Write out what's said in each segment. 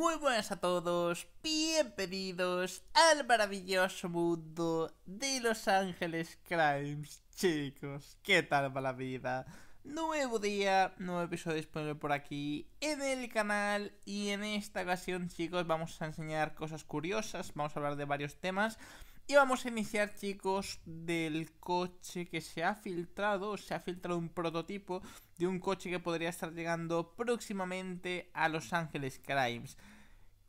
muy buenas a todos, bienvenidos al maravilloso mundo de Los Ángeles Crimes, chicos, ¿qué tal va la vida? Nuevo día, nuevo episodio disponible por aquí en el canal y en esta ocasión chicos vamos a enseñar cosas curiosas, vamos a hablar de varios temas y vamos a iniciar, chicos, del coche que se ha filtrado. Se ha filtrado un prototipo de un coche que podría estar llegando próximamente a Los Ángeles Crimes.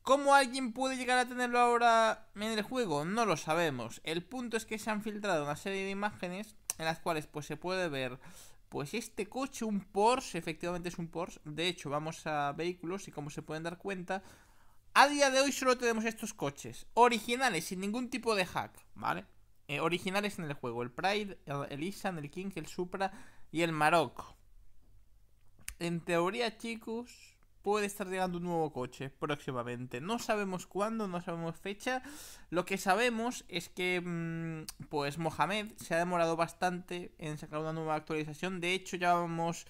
¿Cómo alguien puede llegar a tenerlo ahora en el juego? No lo sabemos. El punto es que se han filtrado una serie de imágenes en las cuales pues se puede ver pues este coche, un Porsche, efectivamente es un Porsche. De hecho, vamos a vehículos y como se pueden dar cuenta, a día de hoy solo tenemos estos coches, originales, sin ningún tipo de hack, ¿vale? Eh, originales en el juego, el Pride, el, Isan, el King, el Supra y el Maroc En teoría, chicos, puede estar llegando un nuevo coche próximamente. No sabemos cuándo, no sabemos fecha. Lo que sabemos es que, mm, pues, Mohamed se ha demorado bastante en sacar una nueva actualización. De hecho, ya vamos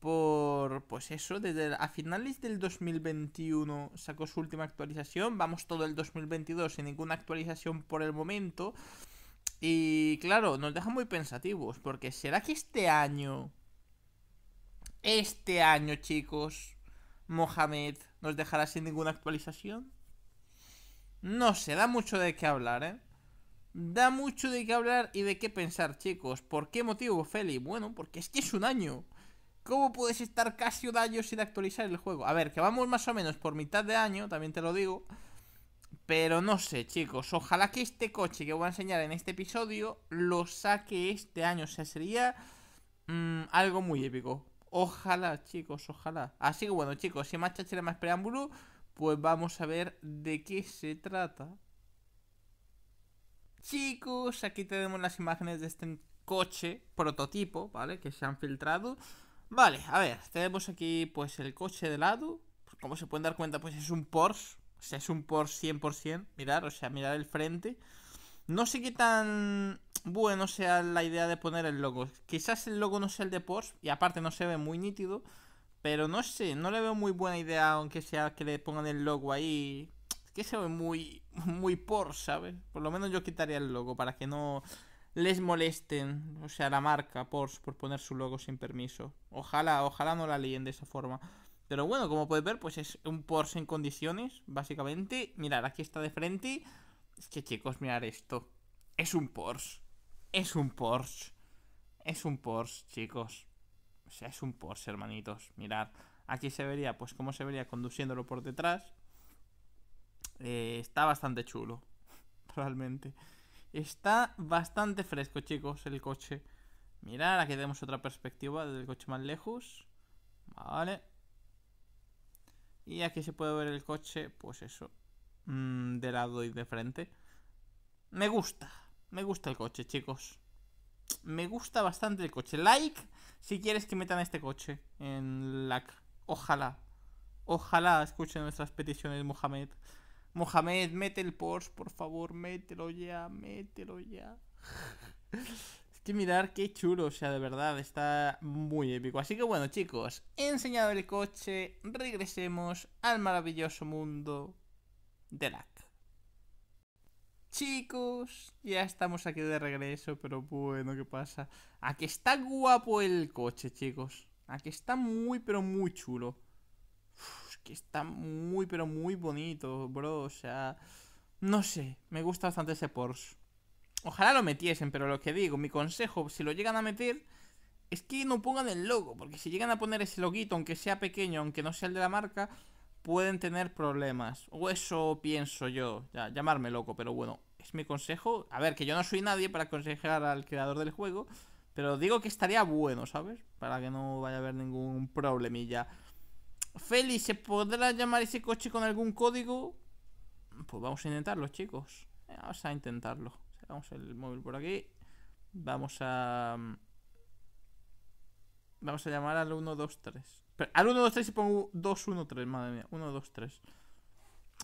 por, pues eso, desde a finales del 2021 sacó su última actualización, vamos todo el 2022 sin ninguna actualización por el momento. Y claro, nos deja muy pensativos, porque ¿será que este año, este año chicos, Mohamed nos dejará sin ninguna actualización? No sé, da mucho de qué hablar, ¿eh? Da mucho de qué hablar y de qué pensar, chicos. ¿Por qué motivo, Feli? Bueno, porque es que es un año. ¿Cómo puedes estar casi un año sin actualizar el juego? A ver, que vamos más o menos por mitad de año, también te lo digo. Pero no sé, chicos, ojalá que este coche que voy a enseñar en este episodio lo saque este año. O sea, sería mm, algo muy épico. Ojalá, chicos, ojalá. Así que bueno, chicos, si más chachera, más preámbulo, pues vamos a ver de qué se trata. Chicos, aquí tenemos las imágenes de este coche prototipo, ¿vale? Que se han filtrado. Vale, a ver, tenemos aquí pues el coche de lado. Como se pueden dar cuenta, pues es un Porsche. O sea, es un Porsche 100%. mirar o sea, mirar el frente. No sé qué tan bueno sea la idea de poner el logo. Quizás el logo no sea el de Porsche y aparte no se ve muy nítido. Pero no sé, no le veo muy buena idea, aunque sea que le pongan el logo ahí. Es que se ve muy, muy Porsche, ¿sabes? Por lo menos yo quitaría el logo para que no les molesten, o sea, la marca Porsche por poner su logo sin permiso. Ojalá, ojalá no la leyen de esa forma. Pero bueno, como podéis ver, pues es un Porsche en condiciones, básicamente. Mirad, aquí está de frente. Es que chicos, mirad esto. Es un Porsche. Es un Porsche. Es un Porsche, chicos. O sea, es un Porsche, hermanitos. Mirad. Aquí se vería, pues, cómo se vería conduciéndolo por detrás. Eh, está bastante chulo. Realmente. Está bastante fresco, chicos, el coche. Mirad, aquí tenemos otra perspectiva del coche más lejos. Vale. Y aquí se puede ver el coche, pues eso, mm, de lado y de frente. Me gusta, me gusta el coche, chicos. Me gusta bastante el coche. Like si quieres que metan este coche en la... Ojalá. Ojalá escuchen nuestras peticiones, Mohamed. Mohamed, mete el Porsche, por favor, mételo ya, mételo ya. es que mirar qué chulo, o sea, de verdad, está muy épico. Así que bueno, chicos, he enseñado el coche, regresemos al maravilloso mundo de LAC. Chicos, ya estamos aquí de regreso, pero bueno, ¿qué pasa? Aquí está guapo el coche, chicos. Aquí está muy, pero muy chulo que está muy, pero muy bonito, bro. O sea, no sé, me gusta bastante ese Porsche. Ojalá lo metiesen, pero lo que digo, mi consejo, si lo llegan a meter, es que no pongan el logo, porque si llegan a poner ese loguito, aunque sea pequeño, aunque no sea el de la marca, pueden tener problemas. O eso pienso yo, ya, llamarme loco, pero bueno, es mi consejo. A ver, que yo no soy nadie para aconsejar al creador del juego, pero digo que estaría bueno, ¿sabes? Para que no vaya a haber ningún problemilla. Feli, ¿se podrá llamar ese coche con algún código? Pues vamos a intentarlo, chicos. Eh, vamos a intentarlo. Vamos el móvil por aquí. Vamos a... Mm, vamos a llamar al 123. Pero al 123 si pongo 213, madre mía. 123.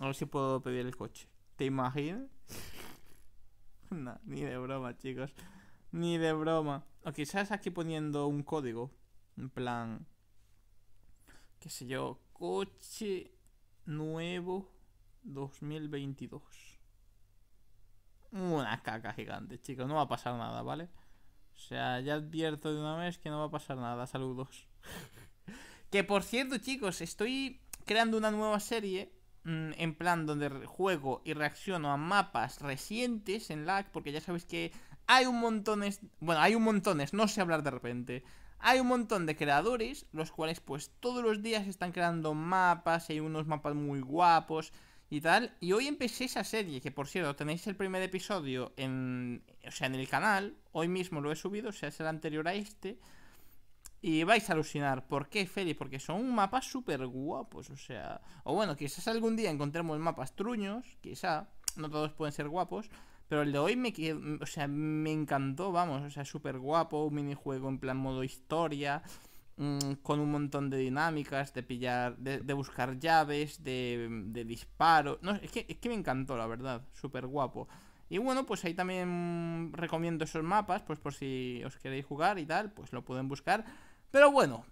A ver si puedo pedir el coche. ¿Te imaginas? ni de broma, chicos. Ni de broma. O quizás aquí poniendo un código. En plan... Que sé yo, coche nuevo 2022. Una caca gigante, chicos, no va a pasar nada, ¿vale? O sea, ya advierto de una vez que no va a pasar nada, saludos. que por cierto, chicos, estoy creando una nueva serie mm, en plan donde juego y reacciono a mapas recientes en lag, porque ya sabéis que hay un montones, bueno, hay un montones, no sé hablar de repente. Hay un montón de creadores, los cuales pues todos los días están creando mapas, hay unos mapas muy guapos y tal. Y hoy empecé esa serie, que por cierto, tenéis el primer episodio en, o sea, en el canal, hoy mismo lo he subido, o sea, es el anterior a este. Y vais a alucinar. ¿Por qué, Feli? Porque son mapas súper guapos, o sea... O bueno, quizás algún día encontremos mapas truños, quizá. No todos pueden ser guapos. Pero el de hoy me, mm, o sea, me encantó, vamos, o sea, súper guapo, un minijuego en plan modo historia, mm, con un montón de dinámicas, de pillar, de, buscar llaves, de, mm, de disparos. No, es que, es que me encantó, la verdad, súper guapo. Y bueno, pues ahí también recomiendo esos mapas, pues por si os queréis jugar y tal, pues lo pueden buscar. Pero bueno,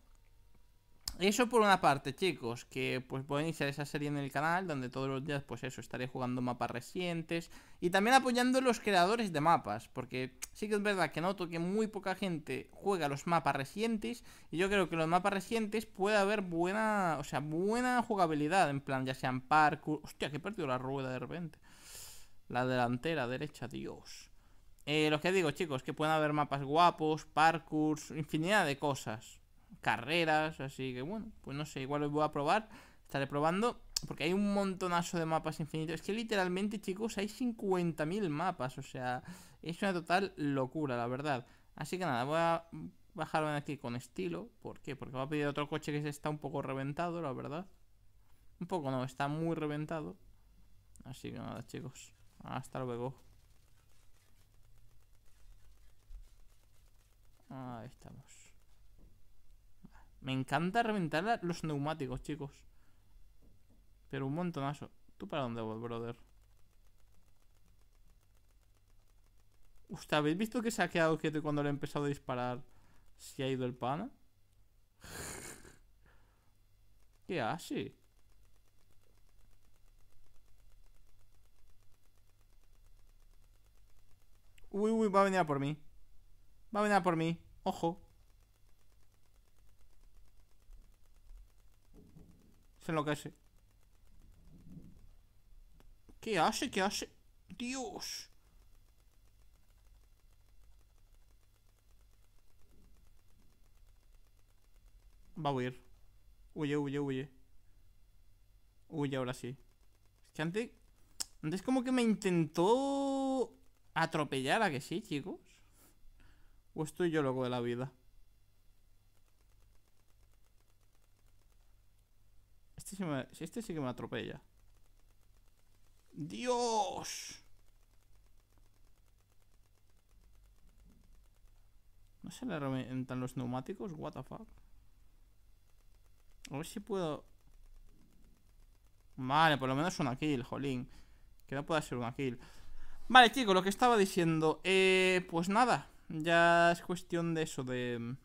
eso por una parte, chicos, que pues voy a iniciar esa serie en el canal donde todos los días, pues eso, estaré jugando mapas recientes y también apoyando a los creadores de mapas, porque sí que es verdad que noto que muy poca gente juega los mapas recientes y yo creo que los mapas recientes puede haber buena, o sea, buena jugabilidad, en plan, ya sean parkour... Hostia, que he perdido la rueda de repente. La delantera derecha, Dios. Eh, lo que digo, chicos, que pueden haber mapas guapos, parkours, infinidad de cosas carreras, así que bueno, pues no sé, igual os voy a probar, estaré probando, porque hay un montonazo de mapas infinitos, es que literalmente chicos hay 50.000 mapas, o sea, es una total locura, la verdad. Así que nada, voy a bajarme aquí con estilo, ¿por qué? Porque va a pedir otro coche que está un poco reventado, la verdad. Un poco no, está muy reventado. Así que nada chicos, hasta luego. Ahí estamos. Me encanta reventar los neumáticos, chicos. Pero un montonazo. ¿Tú para dónde vas, brother? Usted, ¿habéis visto que se ha quedado quieto cuando le he empezado a disparar? Si ha ido el pana? ¿Qué hace? Uy, uy, va a venir a por mí. Va a venir a por mí. Ojo. que hace ¿Qué hace? ¿Qué hace? Dios. Va a huir. Huye, huye, huye. Huye, ahora sí. Es que antes... Antes como que me intentó... Atropellar a que sí, chicos. O estoy yo loco de la vida. Si este sí que me atropella. ¡Dios! ¿No se le reventan los neumáticos? What the fuck A ver si puedo Vale, por lo menos una kill, jolín Que no pueda ser una kill Vale, chicos, lo que estaba diciendo Eh, pues nada Ya es cuestión de eso, de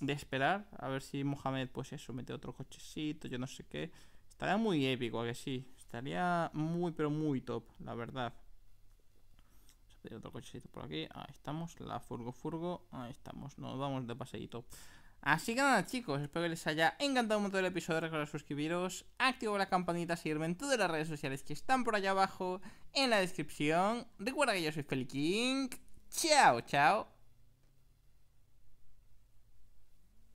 de esperar. A ver si Mohamed, pues eso, mete otro cochecito, yo no sé qué. Estaría muy épico, ¿a que sí. Estaría muy, pero muy top, la verdad. Vamos a pedir otro cochecito por aquí. Ahí estamos, la furgo furgo. Ahí estamos, nos vamos de paseíto. Así que nada chicos, espero que les haya encantado un montón el episodio, recordad suscribiros, activo la campanita, seguirme en todas las redes sociales que están por allá abajo en la descripción. Recuerda que yo soy Feliking, chao, chao.